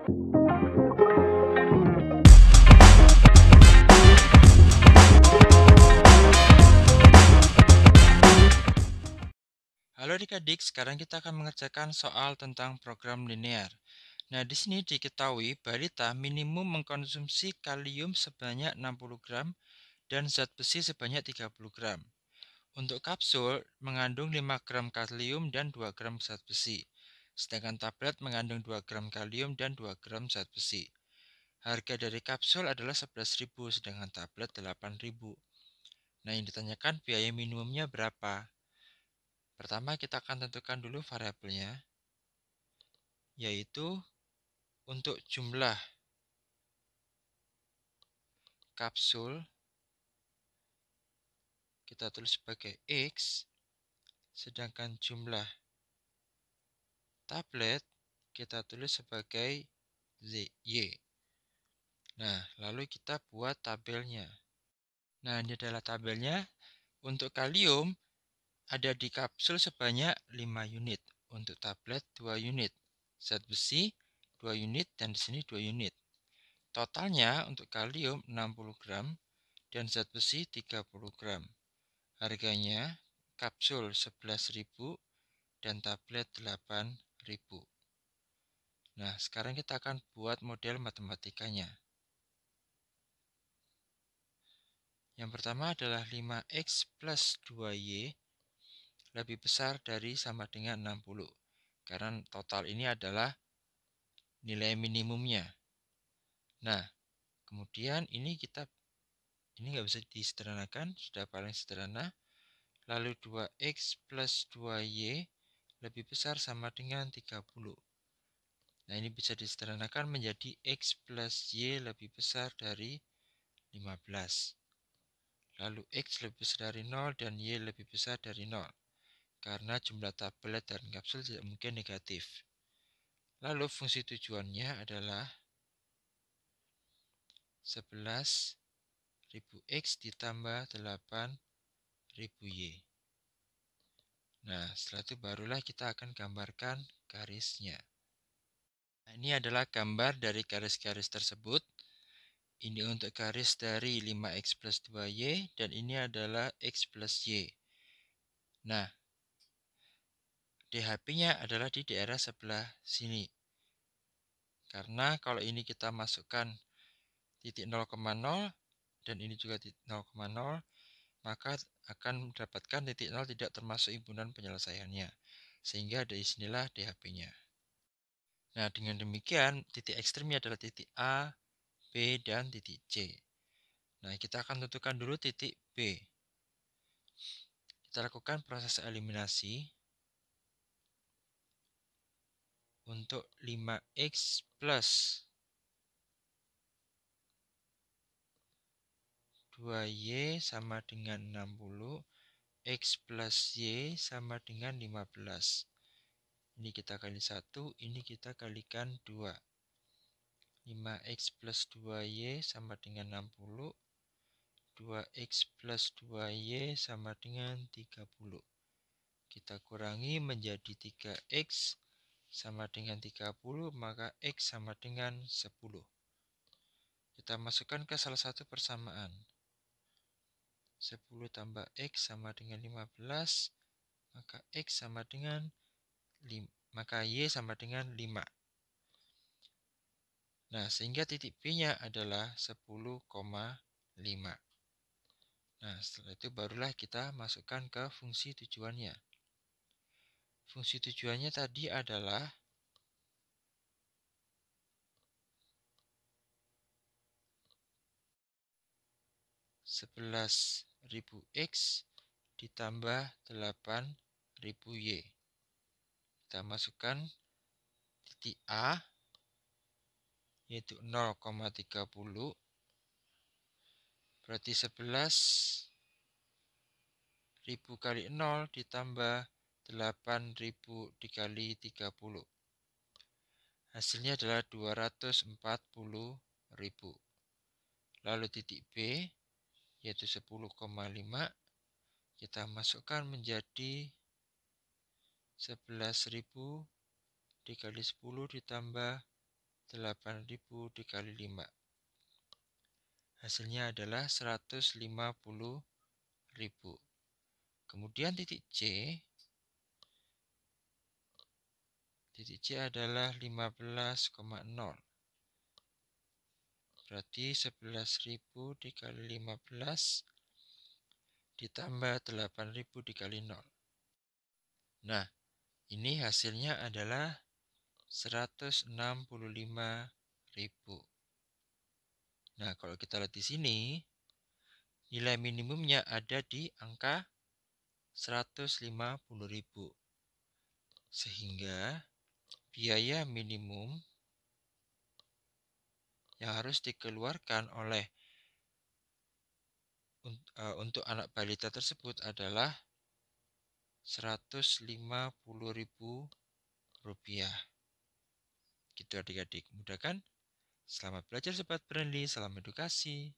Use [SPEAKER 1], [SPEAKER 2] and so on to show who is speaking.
[SPEAKER 1] Halo adik-adik, sekarang kita akan mengerjakan soal tentang program linear. Nah, di sini diketahui balita minimum mengkonsumsi kalium sebanyak 60 gram dan zat besi sebanyak 30 gram. Untuk kapsul mengandung 5 gram kalium dan 2 gram zat besi sedangkan tablet mengandung 2 gram kalium dan 2 gram zat besi. Harga dari kapsul adalah 11.000 sedangkan tablet 8.000. Nah, yang ditanyakan biaya minimumnya berapa? Pertama kita akan tentukan dulu variabelnya yaitu untuk jumlah kapsul kita tulis sebagai X sedangkan jumlah tablet kita tulis sebagai Z, Y. Nah, lalu kita buat tabelnya. Nah, ini adalah tabelnya. Untuk kalium ada di kapsul sebanyak 5 unit. Untuk tablet 2 unit. Zat besi 2 unit dan di sini 2 unit. Totalnya untuk kalium 60 gram dan zat besi 30 gram. Harganya kapsul 11.000 dan tablet ribu. Nah, sekarang kita akan buat model matematikanya. Yang pertama adalah 5x plus 2y lebih besar dari sama dengan 60. Karena total ini adalah nilai minimumnya. Nah, kemudian ini kita ini nggak bisa disederhanakan, sudah paling sederhana. Lalu 2x plus 2y lebih besar sama dengan 30. Nah, ini bisa disederhanakan menjadi X plus Y lebih besar dari 15. Lalu X lebih besar dari 0 dan Y lebih besar dari 0. Karena jumlah tablet dan kapsul tidak mungkin negatif. Lalu fungsi tujuannya adalah 11000 x ditambah 8000y. Nah, setelah itu barulah kita akan gambarkan garisnya. Nah, ini adalah gambar dari garis-garis tersebut. Ini untuk garis dari 5x plus 2y dan ini adalah x plus y. Nah, DHP-nya adalah di daerah sebelah sini. Karena kalau ini kita masukkan titik 0,0 dan ini juga titik 0,0, maka akan mendapatkan titik nol tidak termasuk impunan penyelesaiannya, sehingga disinilah DHP-nya. Nah, dengan demikian, titik ekstrimnya adalah titik A, B, dan titik C. Nah, kita akan tentukan dulu titik B. Kita lakukan proses eliminasi untuk 5x plus 2Y sama dengan 60, X plus Y sama dengan 15. Ini kita kali 1, ini kita kalikan 2. 5X plus 2Y sama dengan 60, 2X plus 2Y sama dengan 30. Kita kurangi menjadi 3X sama dengan 30, maka X sama dengan 10 kita masukkan ke salah satu persamaan. 10 tambah X sama dengan 15, maka X sama dengan 5, maka Y sama dengan 5. Nah, sehingga titik P-nya adalah 10,5. Nah, setelah itu barulah kita masukkan ke fungsi tujuannya. Fungsi tujuannya tadi adalah sebelas 1000X ditambah 8000Y. Kita masukkan titik A yaitu 0,30 berarti 11 1000 kali 0 ditambah 8000 dikali 30 hasilnya adalah 240.000 lalu titik B yaitu 10,5 kita masukkan menjadi 11.000 dikali 10 ditambah 8.000 dikali 5 hasilnya adalah 150.000 kemudian titik C titik C adalah 15,0 Berarti 11.000 dikali 15 ditambah 8.000 dikali 0. Nah, ini hasilnya adalah 165.000. Nah, kalau kita lihat di sini, nilai minimumnya ada di angka 150.000. Sehingga biaya minimum yang harus dikeluarkan oleh eh, untuk anak balita tersebut adalah 150.000 rupiah. Gitu adik-adik, mudah kan? Selamat belajar sobat Brandly, salam edukasi.